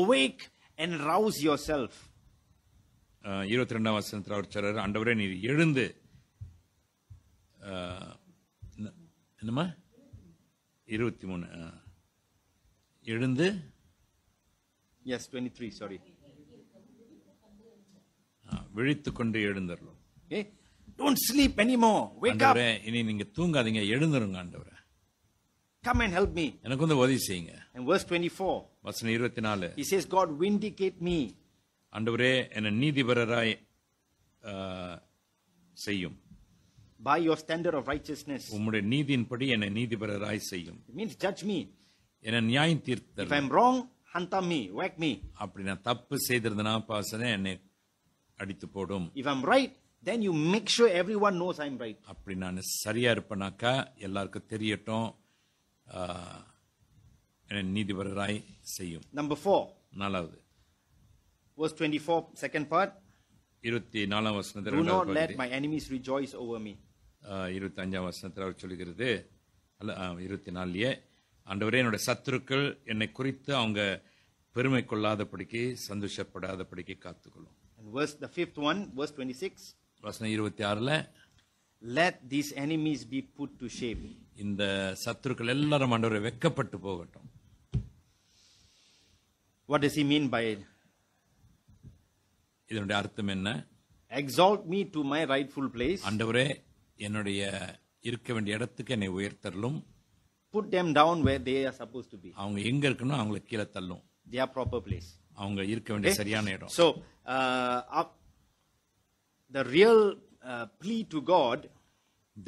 awake rouse rouse self இருபத்தி ரெண்டாம் வசனத்தில் அவர் சொல்றாரு ஆண்டவரே நீ எழுந்து என்னம்மா இருபத்தி மூணு எழுந்து எஸ் டுவெண்ட்டி த்ரீ சாரி விழித்து கொண்டு எழுந்தரலாம் hey don't sleep anymore wake up இனி நீங்க தூங்காதீங்க எழுந்துருங்க ஆண்டவரே Come and help me. And verse 24, he says, God vindicate me. by your standard of righteousness. It means judge me. If i I'm wrong, hunt me, whack me. If I'm right, then you make sure everyone knows I'm right. நீதிபரராய் செய்யும் number four நாலாவது twenty 24 second part இருபத்தி நாலாம் வருஷத்தில் do not let my enemies rejoice over me இருபத்தி அஞ்சாம் வருஷத்தில் அவர் சொல்லுகிறது அல்ல இருபத்தி நாலுலயே ஆண்டவரே என்னோட சத்துருக்கள் என்னை குறித்து அவங்க பெருமை கொள்ளாதபடிக்கு சந்தோஷப்படாதபடிக்கு காத்துக்கொள்ளும் and verse the one one twenty 26 வசனம் 26ல let these enemies be put to shame இந்த சத்துருக்கள் எல்லாரும் ஆண்டவரை வெக்கப்பட்டு போகட்டும் what is he mean by இதனுடைய அர்த்தம் என்ன exalt me to my rightful place ஆண்டவரே என்னுடைய இருக்க வேண்டிய இடத்துக்கு என்னை உயர்த்தரலும் put them down where they are supposed to be அவங்க எங்க இருக்கணும் அவங்களை கீழே தள்ளும் தே ஆர் ப்ராப்பர் பிளேஸ் அவங்க இருக்க வேண்டிய சரியான இடம் so the real plea to God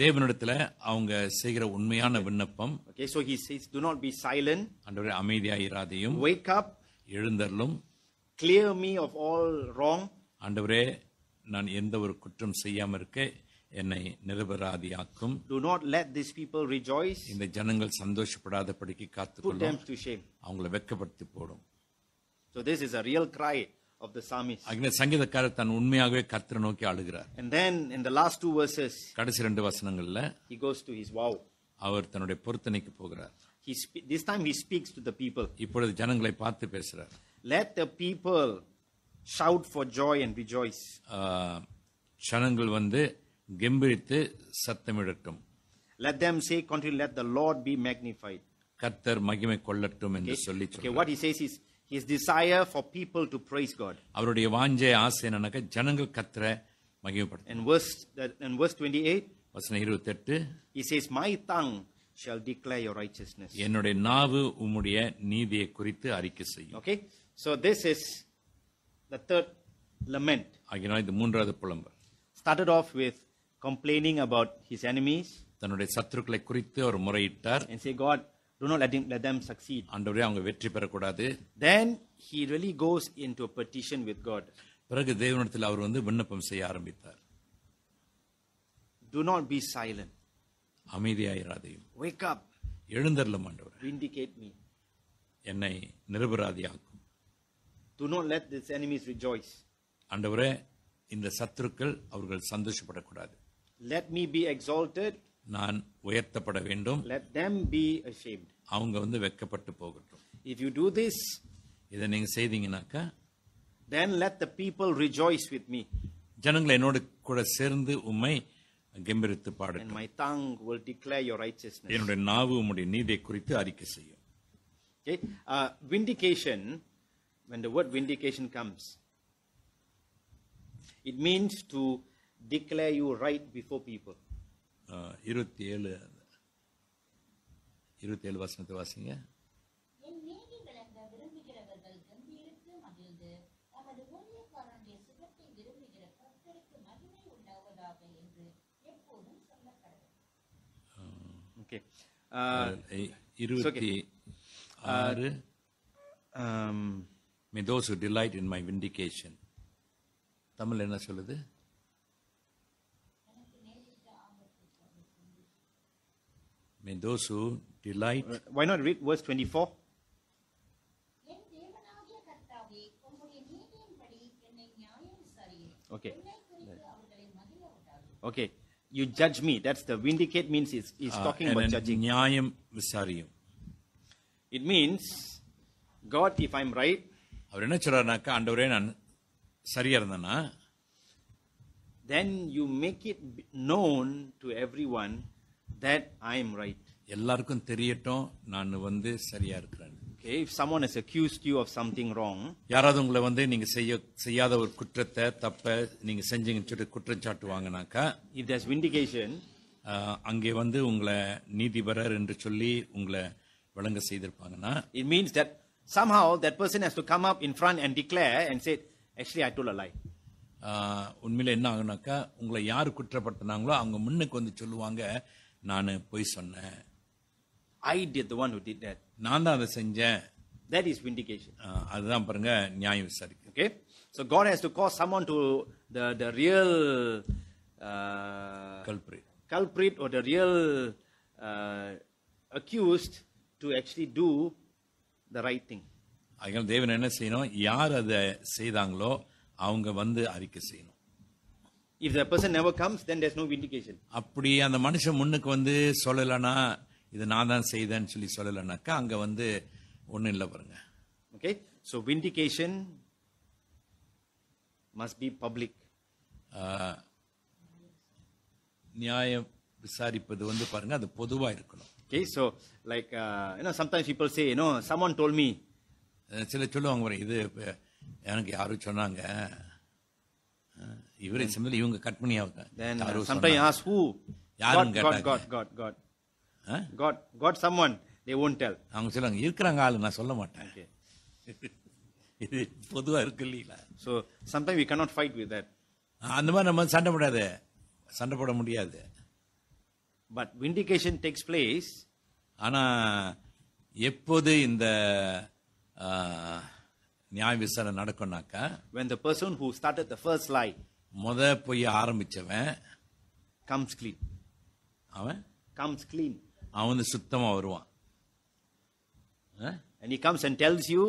தேவனிடத்துல அவங்க செய்கிற உண்மையான விண்ணப்பம் okay so he says do not be silent ஆண்டவரே அமைதியா இராதையும் wake up எழுந்தருளும் clear me off all wrong ஆண்டவரே நான் எந்த ஒரு குற்றம் செய்யாம இருக்க என்னை நிரபராதியாக்கும் do not let this people rejoice இந்த ஜனங்கள் சந்தோஷப்படாதபடிக்கு காத்துக்கொள்ளும் put them to shame அவங்களை வெட்கப்படுத்தி போடும் so this is a real cry of the psalmist. அங்கே சங்கீதக்காரர் than unmayagave கர்த்தரை nokki அழுகிறார். And then in the last two verses கடைசி ரெண்டு வசனங்கள்ல he goes to his wow avar thanude பொருத்தனைக்கு போகிறார். He this time he speaks to the people. இப்பொழுது janangalai paathu பேசுகிறார். Let the people shout for joy and rejoice. ஜனங்கள் வந்து கெம்பீரித்து சத்தமிடட்டும். Let them say continue let the Lord be magnified. கர்த்தர் மகிமை கொள்ளட்டும் என்று சொல்லி okay, what he says is his desire for people to praise God. அவருடைய வாஞ்சை ஆசை என்னன்னாக்க ஜனங்கள் கத்தரை மகிமைப்படுத்த. And verse and verse 28 வசனம் 28 he says my tongue shall declare your righteousness. என்னுடைய நாவு உம்முடைய நீதியை குறித்து அறிக்கை செய்யும். Okay? So this is the third lament. ஆகினால் இது மூன்றாவது புலம்பல். Started off with complaining about his enemies. தன்னுடைய சத்துருக்களை குறித்து அவர் முறையிட்டார். And say God Do not let, him, let them succeed. ஆண்டவரே அவங்க வெற்றி பெறக்கூடாது Then he really goes into a petition with God. பிறகு தேவனிடத்தில் அவர் வந்து விண்ணப்பம் செய்ய ஆரம்பித்தார் Do not be silent. அமைதியாயிராதையும் Wake up. எழுந்தரலும் ஆண்டவரே Vindicate me. என்னை நிரபராதியாக்கும் Do not let these enemies rejoice. ஆண்டவரே இந்த சத்துருக்கள் அவர்கள் சந்தோஷப்படக்கூடாது Let me be exalted நான் உயர்த்தப்பட வேண்டும் let them be ashamed அவங்க வந்து வெக்கப்பட்டு போகட்டும் if you do this இத நீங்க செய்தீங்கன்னாக்கா then let the people rejoice with me ஜனங்கள் என்னோடு கூட சேர்ந்து உம்மை கெம்பிரித்து பாடட்டும் and my tongue will declare your righteousness என்னுடைய நாவு உம்முடைய நீதியை குறித்து அறிக்கை செய்யும் okay uh, vindication when the word vindication comes it means to declare you right before people இருபத்தி ஏழு இருபத்தி ஏழு வசனத்தை வாசிங்க இருபத்தி ஆறு those delight in my vindication Tamil என்ன சொல்லுது I mean, those who delight. Uh, why not read verse 24? Okay. Okay. You judge me. That's the vindicate means he's, he's uh, talking about judging. Nyayam It means, God, if I'm right, then you make it known to everyone that I am right. எல்லாருக்கும் தெரியட்டும் நான் வந்து சரியா இருக்கிறேன் okay if someone has accused you of something wrong யாராவது உங்களை வந்து நீங்க செய்ய செய்யாத ஒரு குற்றத்தை தப்ப நீங்க செஞ்சீங்கன்னு சொல்லி குற்றம் சாட்டுவாங்கனாக்கா if there's vindication அங்கே வந்து உங்களை நீதிபரர் என்று சொல்லி உங்களை வழங்க செய்திருப்பாங்கன்னா it means that somehow that person has to come up in front and declare and say actually I told a lie உண்மையில என்ன ஆகுனாக்கா உங்களை யார் குற்றப்படுத்தினாங்களோ அவங்க முன்னுக்கு வந்து சொல்லுவாங்க நான் போய் சொன்னேன் I did one who did that நான் தான் அதை செஞ்சேன் தட் இஸ் விண்டிகேஷன் அதுதான் பாருங்க நியாயம் விசாரிக்கு okay so God has to call someone to the the real culprit culprit ஒரு the real accused to actually do the right thing அதனால தேவன் என்ன செய்யணும் யார் அதை செய்தாங்களோ அவங்க வந்து அறிக்கை செய்யணும் if the person never comes then there's no vindication அப்படி அந்த மனுஷன் முன்னுக்கு வந்து சொல்லலனா இது நான் தான் செய்தேன்னு சொல்லி சொல்லலைனாக்கா அங்கே வந்து ஒன்றும் இல்லை பாருங்க okay so vindication must be public நியாயம் விசாரிப்பது வந்து பாருங்க அது பொதுவாக இருக்கணும் ஓகே ஸோ லைக் ஏன்னா சம்டைம்ஸ் பீப்புள் சே ஏனோ சம் ஒன் டோல் மீ சில சொல்லுவாங்க இது எனக்கு யாரும் சொன்னாங்க இவரை சமையல் இவங்க கட் பண்ணி ஆகுது சம்டைம் ஆஸ் ஹூ யாரும் got got got got got someone they won't tell அவங்க சொல்லுவாங்க இருக்கிறாங்க ஆளு நான் சொல்ல மாட்டேன் இது பொதுவாக இருக்கு இல்லைங்களா so sometime we cannot fight with that அந்த மாதிரி நம்ம சண்டை போடாது சண்டை போட முடியாது பட் விண்டிகேஷன் டேக்ஸ் பிளேஸ் ஆனால் எப்போது இந்த நியாய விசாரணை நடக்கும்னாக்க when the person who started the first lie முத போய் ஆரம்பிச்சவன் comes clean அவன் comes clean அவன் வந்து சுத்தமா வருவான் and he comes and tells you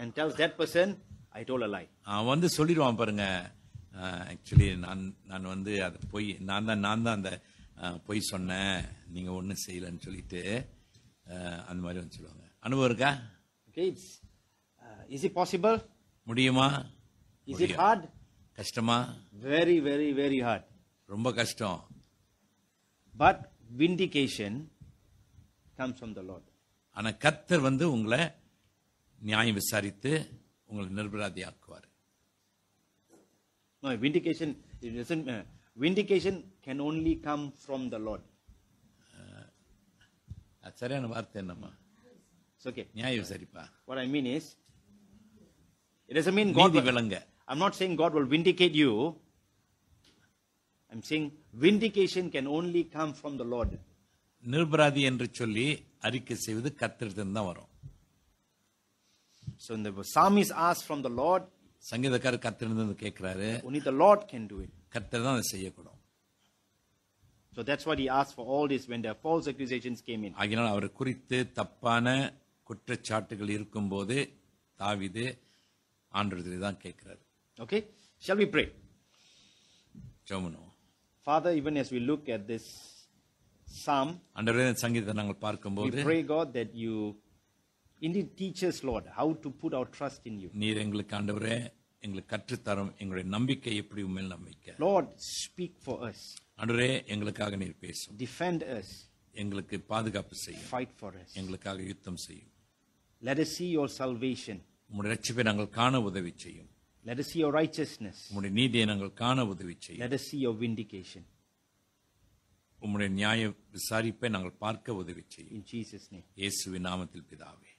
and tells that person I told a lie அவன் வந்து சொல்லிடுவான் பாருங்க ஆக்சுவலி நான் நான் வந்து அது பொய் நான் தான் நான் தான் அந்த பொய் சொன்னேன் நீங்கள் ஒன்றும் செய்யலன்னு சொல்லிட்டு அந்த மாதிரி வந்து சொல்லுவாங்க அனுபவம் இருக்கா ஓகே இஸ் இட் பாசிபிள் முடியுமா இஸ் இட் ஹார்ட் கஷ்டமா வெரி வெரி வெரி ஹார்ட் ரொம்ப கஷ்டம் but vindication comes from the Lord ஆனால் கத்தர் வந்து உங்களை நியாயம் விசாரித்து உங்களை நிர்பராதியாக்குவார் ஆக்குவார் vindication vindication can only come from the Lord சரியான வார்த்தை என்னம்மா ஓகே நியாயம் விசாரிப்பா what I mean is It doesn't mean God will, விளங்க I'm not saying God will vindicate you. I'm saying vindication can only come from the Lord. நிர்பராதி என்று சொல்லி அறிக்கை செய்வது கத்திரத்திலிருந்து தான் வரும் So when the psalm is asked from the Lord, சங்கீதக்காரர் கத்திரிருந்து கேட்கிறாரு only the Lord can do it. கத்தர் தான் அதை செய்யக்கூடும் So that's what he asked for all this when the false accusations came in. ஆகினால் அவர் குறித்து தப்பான குற்றச்சாட்டுகள் இருக்கும்போது தாவிது ஆண்டு தான் கேட்குறாரு ஓகே ஷால் வி ப்ரே ஜெபனோ father even as we look at this psalm under சங்கீதத்தை நாங்கள் பார்க்கும்போது pray God that you in the teachers Lord how to put our trust in you நீர் எங்களுக்கு ஆண்டவரே எங்களுக்கு கற்றுத்தரும் எங்களுடைய நம்பிக்கை எப்படி உண்மையில் நம்பிக்கை லார்ட் ஸ்பீக் ஃபார் அஸ் ஆண்டவரே எங்களுக்காக நீர் பேசும் டிஃபெண்ட் அஸ் எங்களுக்கு பாதுகாப்பு செய்யும் ஃபைட் ஃபார் அஸ் எங்களுக்காக யுத்தம் செய்யும் let us see your salvation உம்முடைய ரட்சிப்பை நாங்கள் காண உதவி செய்யும் Let us see your righteousness. உம்முடைய நீதியை நாங்கள் காண உதவி செய்யும் Let us see your vindication. உம்முடைய நியாய விசாரிப்பை நாங்கள் பார்க்க உதவி செய்யும் In Jesus' name. இயேசுவின் நாமத்தில் பிதாவே